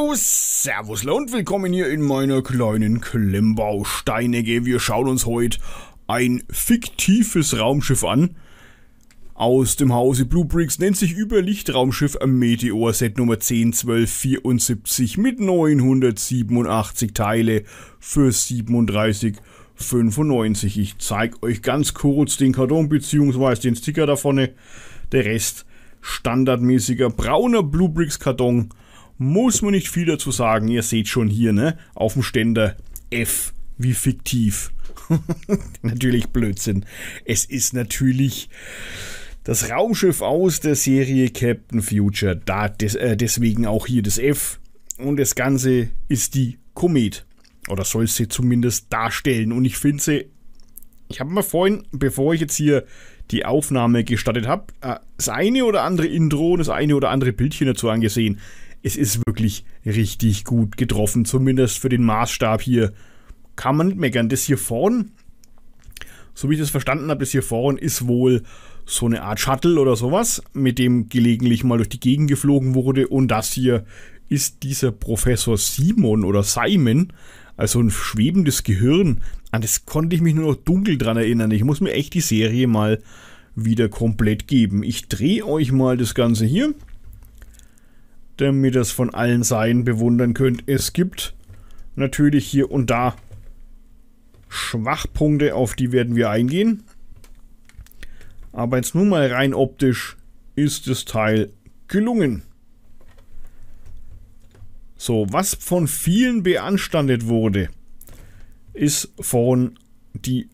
Jo, Servusle und willkommen hier in meiner kleinen Klemmbausteinecke. Wir schauen uns heute ein fiktives Raumschiff an. Aus dem Hause Blue Bricks nennt sich Überlichtraumschiff Meteor Set Nummer 101274 mit 987 Teile für 37,95. Ich zeige euch ganz kurz den Karton bzw. den Sticker da vorne. Der Rest standardmäßiger brauner Blue Bricks Karton muss man nicht viel dazu sagen. Ihr seht schon hier, ne? Auf dem Ständer F wie fiktiv. natürlich Blödsinn. Es ist natürlich das Raumschiff aus der Serie Captain Future. Da des, äh, deswegen auch hier das F. Und das Ganze ist die Komet. Oder soll sie zumindest darstellen. Und ich finde sie. Ich habe mal vorhin, bevor ich jetzt hier die Aufnahme gestartet habe, äh, das eine oder andere Intro und das eine oder andere Bildchen dazu angesehen es ist wirklich richtig gut getroffen, zumindest für den Maßstab hier. Kann man nicht meckern. Das hier vorne, so wie ich das verstanden habe, das hier vorne ist wohl so eine Art Shuttle oder sowas, mit dem gelegentlich mal durch die Gegend geflogen wurde. Und das hier ist dieser Professor Simon oder Simon, also ein schwebendes Gehirn. An das konnte ich mich nur noch dunkel dran erinnern. Ich muss mir echt die Serie mal wieder komplett geben. Ich drehe euch mal das Ganze hier damit ihr es von allen Seiten bewundern könnt. Es gibt natürlich hier und da Schwachpunkte, auf die werden wir eingehen. Aber jetzt nur mal rein optisch ist das Teil gelungen. So, was von vielen beanstandet wurde, ist von die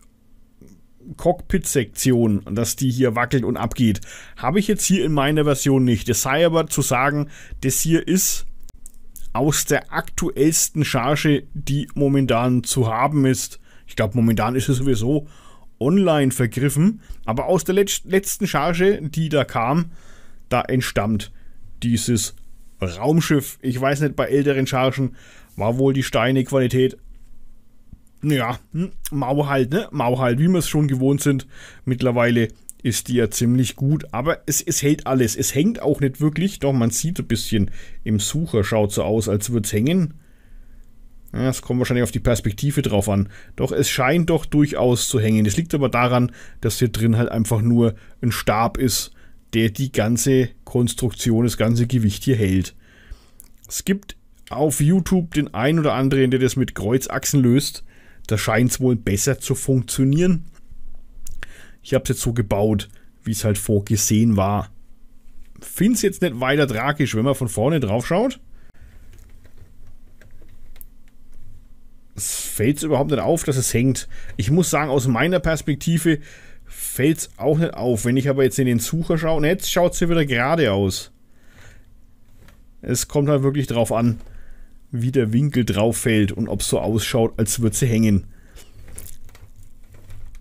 Cockpit-Sektion, dass die hier wackelt und abgeht. Habe ich jetzt hier in meiner Version nicht. Es sei aber zu sagen, das hier ist aus der aktuellsten Charge, die momentan zu haben ist. Ich glaube, momentan ist es sowieso online vergriffen, aber aus der letzten Charge, die da kam, da entstammt dieses Raumschiff. Ich weiß nicht, bei älteren Chargen war wohl die Steine Qualität ja, hm, mau halt, ne? Mau halt, wie wir es schon gewohnt sind. Mittlerweile ist die ja ziemlich gut, aber es, es hält alles. Es hängt auch nicht wirklich, doch man sieht ein bisschen im Sucher, schaut so aus, als würde es hängen. es kommt wahrscheinlich auf die Perspektive drauf an. Doch es scheint doch durchaus zu hängen. Es liegt aber daran, dass hier drin halt einfach nur ein Stab ist, der die ganze Konstruktion, das ganze Gewicht hier hält. Es gibt auf YouTube den einen oder anderen, der das mit Kreuzachsen löst. Da scheint es wohl besser zu funktionieren. Ich habe es jetzt so gebaut, wie es halt vorgesehen war. Finde es jetzt nicht weiter tragisch, wenn man von vorne drauf schaut. Es fällt überhaupt nicht auf, dass es hängt. Ich muss sagen, aus meiner Perspektive fällt es auch nicht auf. Wenn ich aber jetzt in den Sucher schaue, und jetzt schaut es hier wieder gerade aus. Es kommt halt wirklich drauf an wie der Winkel drauf fällt und ob es so ausschaut, als würde sie hängen.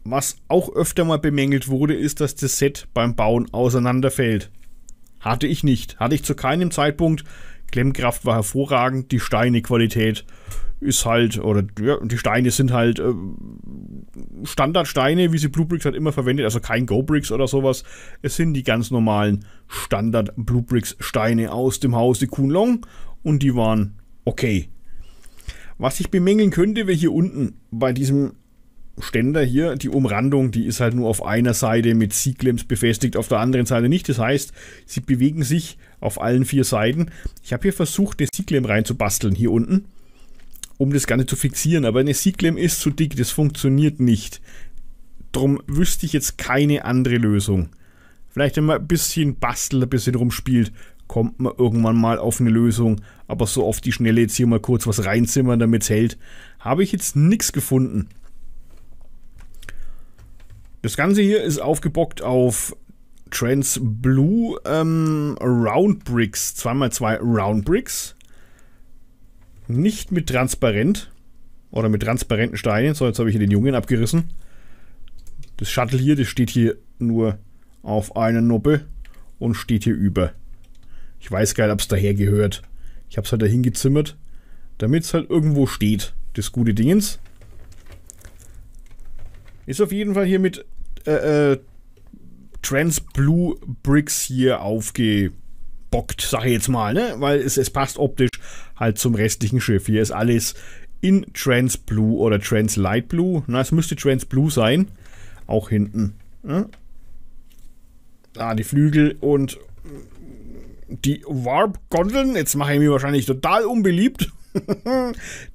Was auch öfter mal bemängelt wurde, ist, dass das Set beim Bauen auseinanderfällt. Hatte ich nicht. Hatte ich zu keinem Zeitpunkt. Klemmkraft war hervorragend, die Steinequalität ist halt, oder ja, die Steine sind halt äh, Standardsteine, wie sie Bluebricks hat immer verwendet, also kein Go-Bricks oder sowas. Es sind die ganz normalen Standard-Bluebricks-Steine aus dem Hause Kunlong und die waren okay. Was ich bemängeln könnte, wäre hier unten bei diesem Ständer hier, die Umrandung, die ist halt nur auf einer Seite mit Seaglamps befestigt, auf der anderen Seite nicht. Das heißt, sie bewegen sich auf allen vier Seiten. Ich habe hier versucht, eine Seaglamp reinzubasteln hier unten, um das Ganze zu fixieren, aber eine Seaglamp ist zu dick, das funktioniert nicht. Drum wüsste ich jetzt keine andere Lösung. Vielleicht, wenn man ein bisschen bastelt, ein bisschen rumspielt, kommt man irgendwann mal auf eine Lösung. Aber so auf die Schnelle jetzt hier mal kurz was reinzimmern, damit es hält, habe ich jetzt nichts gefunden. Das Ganze hier ist aufgebockt auf Trans Blue ähm, Round Bricks. 2x2 Round Bricks. Nicht mit transparent. Oder mit transparenten Steinen. So, jetzt habe ich hier den Jungen abgerissen. Das Shuttle hier, das steht hier nur auf einer Noppe und steht hier über. Ich weiß gar nicht, ob es daher gehört. Ich habe es halt dahin gezimmert, damit es halt irgendwo steht, das gute Dingens. Ist auf jeden Fall hier mit äh, äh, Trans Blue Bricks hier aufgebockt, sag ich jetzt mal, ne? Weil es, es passt optisch halt zum restlichen Schiff. Hier ist alles in Trans Blue oder Trans Light Blue. Na, es müsste Trans Blue sein. Auch hinten. Ne? Ah, die Flügel und die Warp-Gondeln, jetzt mache ich mich wahrscheinlich total unbeliebt,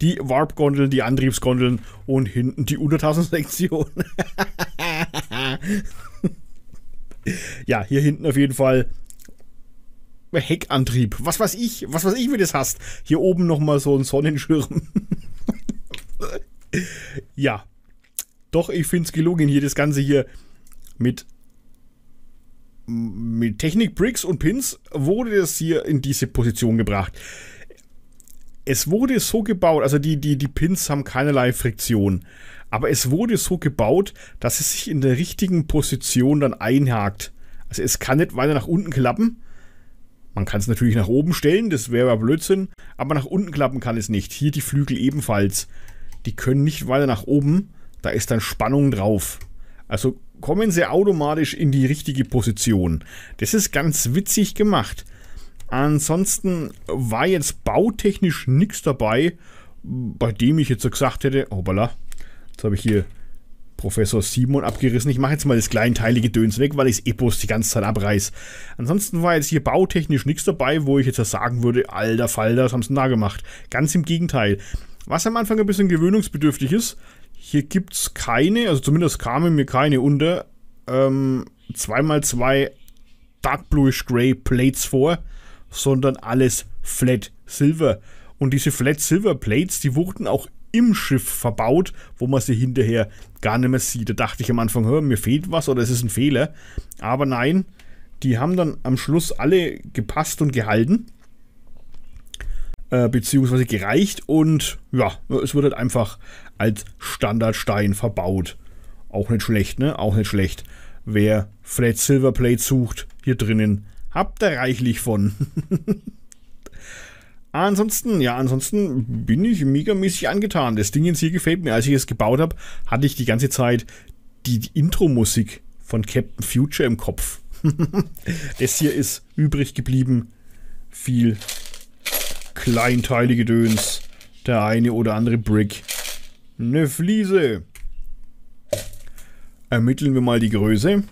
die Warp-Gondeln, die Antriebsgondeln und hinten die Untertassensektion. ja, hier hinten auf jeden Fall Heckantrieb. Was weiß ich, was weiß ich, wie das hast. Hier oben nochmal so ein Sonnenschirm. ja. Doch, ich finde es gelungen, hier das Ganze hier mit mit Technik, Bricks und Pins wurde das hier in diese Position gebracht. Es wurde so gebaut, also die, die, die Pins haben keinerlei Friktion, aber es wurde so gebaut, dass es sich in der richtigen Position dann einhakt. Also es kann nicht weiter nach unten klappen. Man kann es natürlich nach oben stellen, das wäre ja Blödsinn, aber nach unten klappen kann es nicht. Hier die Flügel ebenfalls. Die können nicht weiter nach oben, da ist dann Spannung drauf. Also kommen sie automatisch in die richtige Position. Das ist ganz witzig gemacht. Ansonsten war jetzt bautechnisch nichts dabei, bei dem ich jetzt so gesagt hätte, hoppala, jetzt habe ich hier Professor Simon abgerissen. Ich mache jetzt mal das kleinteilige Döns weg, weil ich es Epos eh die ganze Zeit abreiße. Ansonsten war jetzt hier bautechnisch nichts dabei, wo ich jetzt sagen würde, alter Fall, das haben sie da gemacht. Ganz im Gegenteil. Was am Anfang ein bisschen gewöhnungsbedürftig ist, hier gibt es keine, also zumindest kamen mir keine unter, ähm, 2x2 Dark Bluish Grey Plates vor, sondern alles Flat Silver. Und diese Flat Silver Plates, die wurden auch im Schiff verbaut, wo man sie hinterher gar nicht mehr sieht. Da dachte ich am Anfang, hör, mir fehlt was oder es ist ein Fehler. Aber nein, die haben dann am Schluss alle gepasst und gehalten. Äh, beziehungsweise gereicht und ja, es wird halt einfach als Standardstein verbaut. Auch nicht schlecht, ne? Auch nicht schlecht. Wer Flat Silver Plate sucht, hier drinnen, habt ihr reichlich von. Ansonsten, ja, ansonsten bin ich megamäßig angetan. Das Ding jetzt hier gefällt mir. Als ich es gebaut habe, hatte ich die ganze Zeit die, die Intro-Musik von Captain Future im Kopf. das hier ist übrig geblieben. Viel kleinteilige Döns. Der eine oder andere Brick. Eine Fliese. Ermitteln wir mal die Größe.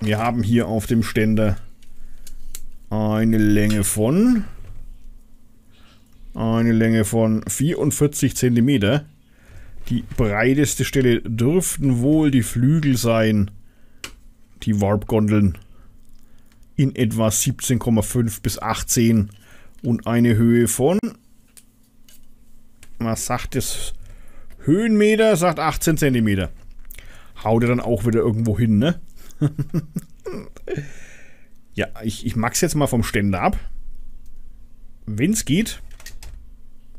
Wir haben hier auf dem Ständer eine Länge von eine Länge von 44 cm. Die breiteste Stelle dürften wohl die Flügel sein. Die Warp-Gondeln in etwa 17,5 bis 18 cm und eine Höhe von, was sagt das? Höhenmeter sagt 18 cm. Haut er dann auch wieder irgendwo hin, ne? ja, ich, ich mag's jetzt mal vom Ständer ab. Wenn's geht.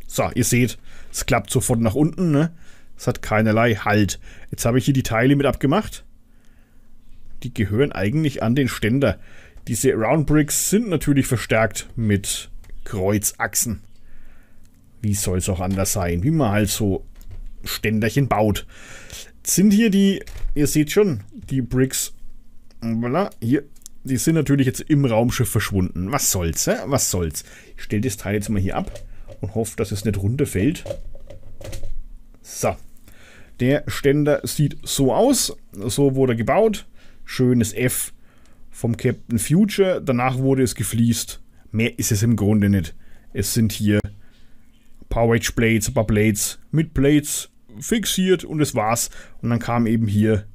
So, ihr seht, es klappt sofort nach unten, ne? Es hat keinerlei Halt. Jetzt habe ich hier die Teile mit abgemacht. Die gehören eigentlich an den Ständer. Diese Round Bricks sind natürlich verstärkt mit Kreuzachsen. Wie soll es auch anders sein? Wie man halt so Ständerchen baut. sind hier die, ihr seht schon, die Bricks. Voilà, hier. Die sind natürlich jetzt im Raumschiff verschwunden. Was soll's, hä? Was soll's? Ich stelle das Teil jetzt mal hier ab und hoffe, dass es nicht runterfällt. So. Der Ständer sieht so aus. So wurde er gebaut. Schönes F vom Captain Future. Danach wurde es gefliest. Mehr ist es im Grunde nicht. Es sind hier ein paar Wedge Blades, ein paar Blades mit Blades fixiert und es war's. Und dann kam eben hier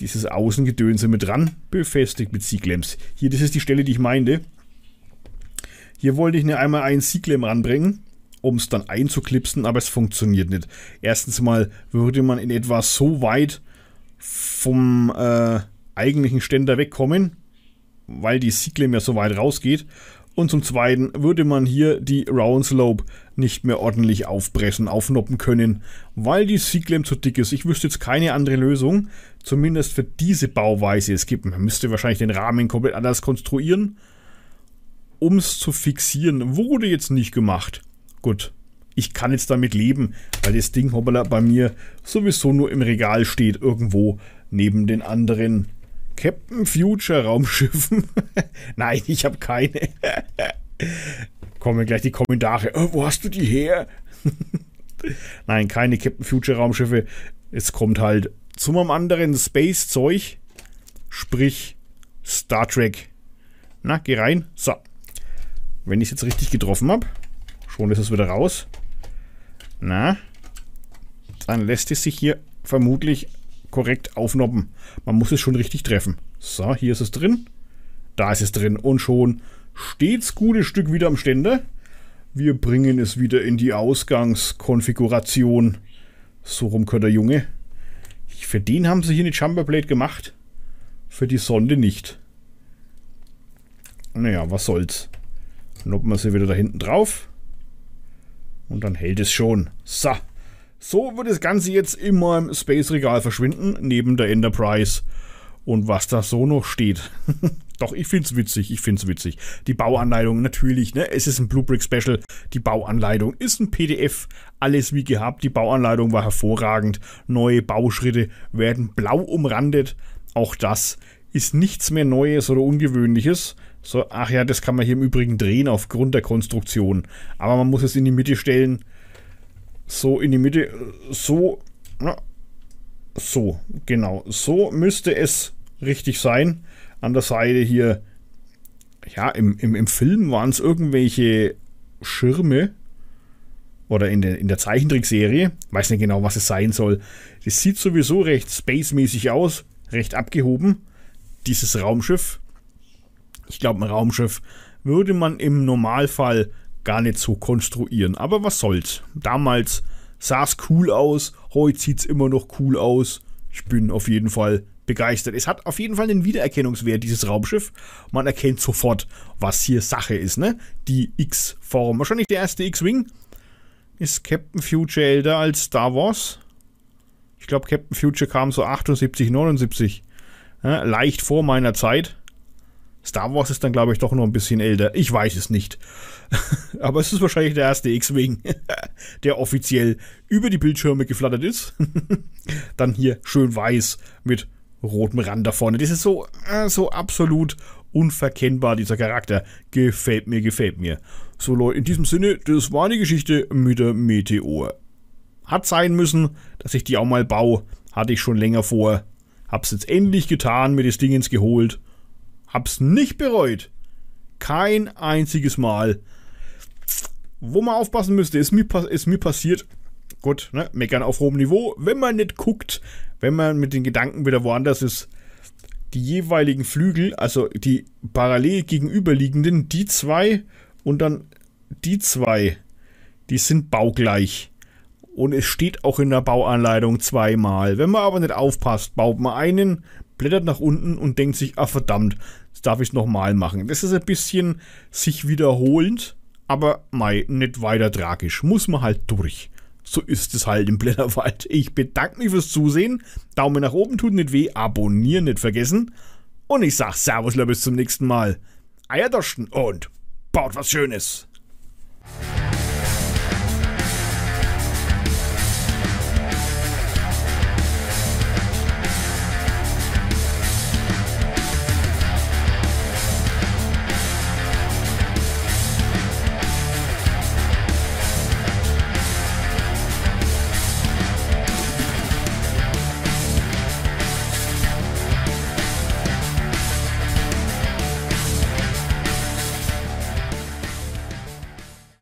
dieses Außengedönse mit dran, befestigt mit Sieglamps. Hier, das ist die Stelle, die ich meinte. Hier wollte ich nur einmal einen Sieglam ranbringen, um es dann einzuklipsen, aber es funktioniert nicht. Erstens mal würde man in etwa so weit vom äh, eigentlichen Ständer wegkommen, weil die Seaklaim ja so weit rausgeht. Und zum Zweiten würde man hier die Roundslope nicht mehr ordentlich aufpressen, aufnoppen können, weil die Seaklaim zu dick ist. Ich wüsste jetzt keine andere Lösung, zumindest für diese Bauweise. Es gibt, man müsste wahrscheinlich den Rahmen komplett anders konstruieren, um es zu fixieren. Wurde jetzt nicht gemacht. Gut, ich kann jetzt damit leben, weil das Ding hoppala bei mir sowieso nur im Regal steht, irgendwo neben den anderen Captain Future Raumschiffen? Nein, ich habe keine. Kommen gleich die Kommentare. Oh, wo hast du die her? Nein, keine Captain Future Raumschiffe. Es kommt halt zum anderen Space-Zeug. Sprich Star Trek. Na, geh rein. So. Wenn ich es jetzt richtig getroffen habe, schon ist es wieder raus. Na, dann lässt es sich hier vermutlich korrekt aufnoppen. Man muss es schon richtig treffen. So, hier ist es drin. Da ist es drin. Und schon stets gutes Stück wieder am Ständer. Wir bringen es wieder in die Ausgangskonfiguration. So rum könnte der Junge. Für den haben sie hier eine Chamberblade gemacht. Für die Sonde nicht. Naja, was soll's. Noppen wir sie wieder da hinten drauf. Und dann hält es schon. So. So wird das Ganze jetzt in meinem Space-Regal verschwinden, neben der Enterprise. Und was da so noch steht. Doch, ich find's witzig, ich find's witzig. Die Bauanleitung, natürlich, ne? Es ist ein Blue Brick Special. Die Bauanleitung ist ein PDF, alles wie gehabt. Die Bauanleitung war hervorragend. Neue Bauschritte werden blau umrandet. Auch das ist nichts mehr Neues oder Ungewöhnliches. So, ach ja, das kann man hier im Übrigen drehen aufgrund der Konstruktion. Aber man muss es in die Mitte stellen so in die Mitte, so, na, so, genau, so müsste es richtig sein. An der Seite hier, ja, im, im, im Film waren es irgendwelche Schirme oder in der, in der Zeichentrickserie, weiß nicht genau, was es sein soll. Das sieht sowieso recht spacemäßig aus, recht abgehoben, dieses Raumschiff. Ich glaube, ein Raumschiff würde man im Normalfall gar nicht so konstruieren. Aber was soll's. Damals sah es cool aus, heute sieht es immer noch cool aus. Ich bin auf jeden Fall begeistert. Es hat auf jeden Fall einen Wiedererkennungswert, dieses Raumschiff. Man erkennt sofort, was hier Sache ist, ne? Die X-Form. Wahrscheinlich der erste X-Wing. Ist Captain Future älter als Star Wars? Ich glaube, Captain Future kam so 78, 79. Ja, leicht vor meiner Zeit. Star Wars ist dann, glaube ich, doch noch ein bisschen älter. Ich weiß es nicht. Aber es ist wahrscheinlich der erste X-Wing, der offiziell über die Bildschirme geflattert ist. dann hier schön weiß mit rotem Rand da vorne. Das ist so, äh, so absolut unverkennbar, dieser Charakter. Gefällt mir, gefällt mir. So Leute, in diesem Sinne, das war die Geschichte mit der Meteor. Hat sein müssen, dass ich die auch mal baue. Hatte ich schon länger vor. Hab's jetzt endlich getan, mir das Ding ins geholt. Hab's nicht bereut. Kein einziges Mal. Wo man aufpassen müsste, ist mir, ist mir passiert. Gut, ne, meckern auf hohem Niveau. Wenn man nicht guckt, wenn man mit den Gedanken wieder woanders ist, die jeweiligen Flügel, also die parallel gegenüberliegenden, die zwei und dann die zwei, die sind baugleich und es steht auch in der Bauanleitung zweimal. Wenn man aber nicht aufpasst, baut man einen, blättert nach unten und denkt sich, ah verdammt, jetzt darf ich es nochmal machen. Das ist ein bisschen sich wiederholend, aber mei, nicht weiter tragisch. Muss man halt durch. So ist es halt im Blätterwald. Ich bedanke mich fürs Zusehen. Daumen nach oben tut nicht weh, abonnieren nicht vergessen. Und ich sag Servus, bis zum nächsten Mal. Eierdoschen und baut was Schönes.